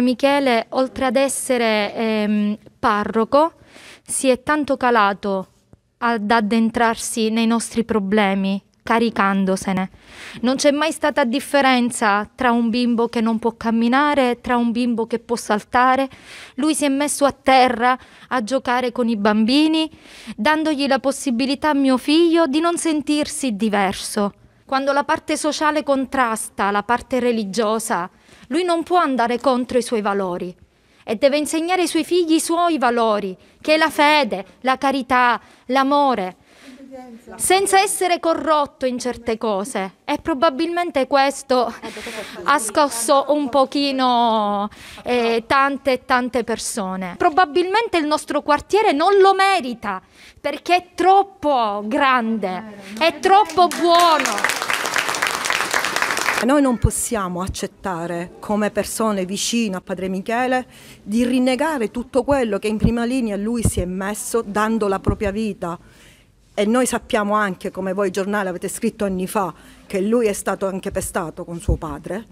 Michele, oltre ad essere ehm, parroco, si è tanto calato ad addentrarsi nei nostri problemi, caricandosene. Non c'è mai stata differenza tra un bimbo che non può camminare, tra un bimbo che può saltare. Lui si è messo a terra a giocare con i bambini, dandogli la possibilità a mio figlio di non sentirsi diverso. Quando la parte sociale contrasta la parte religiosa, lui non può andare contro i suoi valori e deve insegnare ai suoi figli i suoi valori, che è la fede, la carità, l'amore, senza essere corrotto in certe cose. E probabilmente questo ha scosso un pochino eh, tante e tante persone. Probabilmente il nostro quartiere non lo merita, perché è troppo grande, è troppo buono. Noi non possiamo accettare come persone vicine a Padre Michele di rinnegare tutto quello che in prima linea lui si è messo dando la propria vita. E noi sappiamo anche, come voi giornale avete scritto anni fa, che lui è stato anche pestato con suo padre.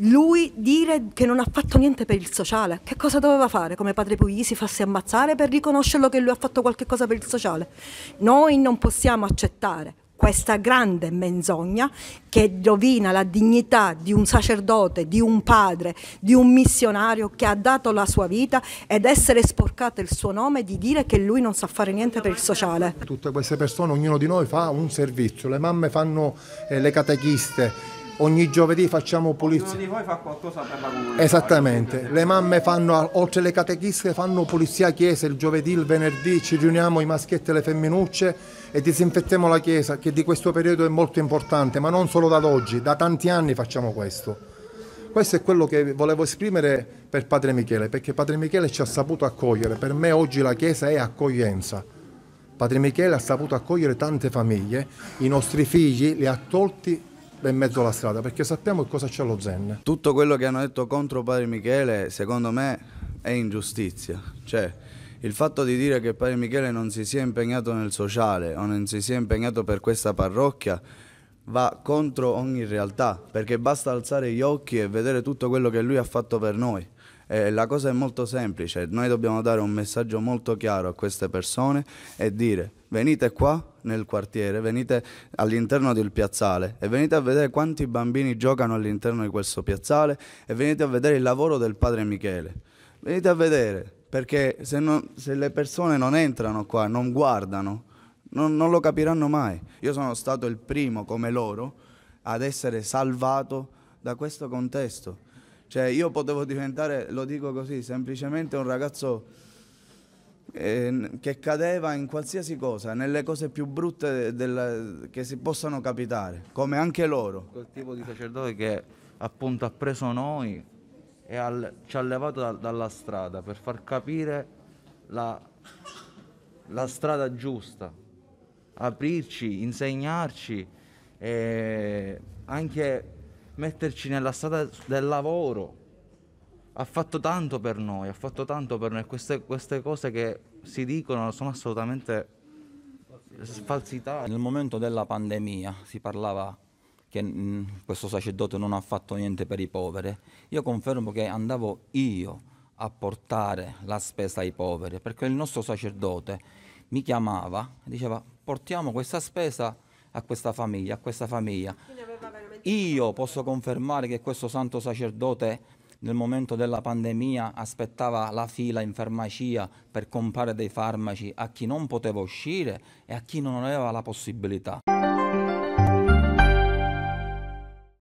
Lui dire che non ha fatto niente per il sociale, che cosa doveva fare come padre Puglisi farsi ammazzare per riconoscerlo che lui ha fatto qualcosa per il sociale? Noi non possiamo accettare questa grande menzogna che rovina la dignità di un sacerdote, di un padre, di un missionario che ha dato la sua vita ed essere sporcato il suo nome di dire che lui non sa fare niente per il sociale. Tutte queste persone, ognuno di noi fa un servizio, le mamme fanno eh, le catechiste, ogni giovedì facciamo pulizia. Ognuno di voi fa qualcosa per la comunità. Esattamente, le mamme fanno, oltre alle catechiste, fanno pulizia chiesa il giovedì, il venerdì, ci riuniamo i maschietti e le femminucce e disinfettiamo la chiesa, che di questo periodo è molto importante, ma non solo da oggi, da tanti anni facciamo questo. Questo è quello che volevo esprimere per Padre Michele, perché Padre Michele ci ha saputo accogliere. Per me oggi la Chiesa è accoglienza. Padre Michele ha saputo accogliere tante famiglie, i nostri figli li ha tolti in mezzo alla strada perché sappiamo cosa c'è lo Zen. Tutto quello che hanno detto contro Padre Michele secondo me è ingiustizia, cioè il fatto di dire che Padre Michele non si sia impegnato nel sociale o non si sia impegnato per questa parrocchia va contro ogni realtà, perché basta alzare gli occhi e vedere tutto quello che lui ha fatto per noi. Eh, la cosa è molto semplice, noi dobbiamo dare un messaggio molto chiaro a queste persone e dire venite qua nel quartiere, venite all'interno del piazzale e venite a vedere quanti bambini giocano all'interno di questo piazzale e venite a vedere il lavoro del padre Michele. Venite a vedere, perché se, non, se le persone non entrano qua, non guardano, non, non lo capiranno mai. Io sono stato il primo, come loro, ad essere salvato da questo contesto. Cioè io potevo diventare, lo dico così, semplicemente un ragazzo ehm, che cadeva in qualsiasi cosa, nelle cose più brutte della, che si possano capitare, come anche loro. Quel tipo di sacerdote che appunto ha preso noi e al, ci ha levato da, dalla strada per far capire la, la strada giusta aprirci, insegnarci, e anche metterci nella strada del lavoro. Ha fatto tanto per noi, ha fatto tanto per noi. Queste, queste cose che si dicono sono assolutamente falsità. Nel momento della pandemia si parlava che mm, questo sacerdote non ha fatto niente per i poveri. Io confermo che andavo io a portare la spesa ai poveri, perché il nostro sacerdote mi chiamava e diceva portiamo questa spesa a questa famiglia, a questa famiglia. Io posso confermare che questo santo sacerdote nel momento della pandemia aspettava la fila in farmacia per comprare dei farmaci a chi non poteva uscire e a chi non aveva la possibilità.